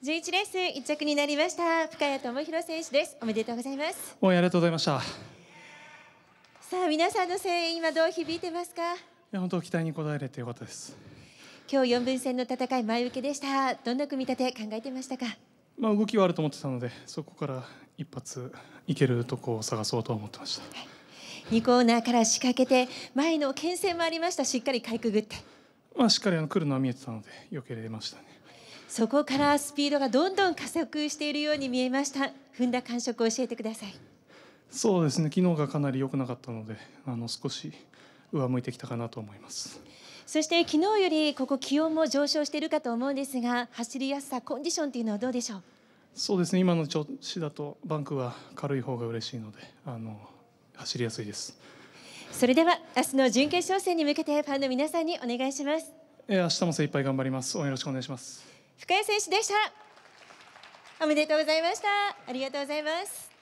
十一レース一着になりました深谷智弘選手ですおめでとうございます応援ありがとうございましたさあ皆さんの声援今どう響いてますかいや本当期待に応えれてよかったです今日四分戦の戦い前受けでしたどんな組み立て考えてましたかまあ動きはあると思ってたのでそこから一発いけるとこを探そうと思ってました、はい2コーナーから仕掛けて前の牽制もありましたしっかりかいくぐって、まあ、しっかりあの来るのは見えてたので避けれましたねそこからスピードがどんどん加速しているように見えました踏んだ感触を教えてくださいそうですね昨日がかなり良くなかったのであの少し上向いてきたかなと思いますそして昨日よりここ気温も上昇しているかと思うんですが走りやすさコンディションというのはどうでしょうそうですね今の調子だとバンクは軽い方が嬉しいのであの走りやすいですそれでは明日の準決勝戦に向けてファンの皆さんにお願いしますえ明日も精一杯頑張ります応援よろしくお願いします深谷選手でしたおめでとうございましたありがとうございます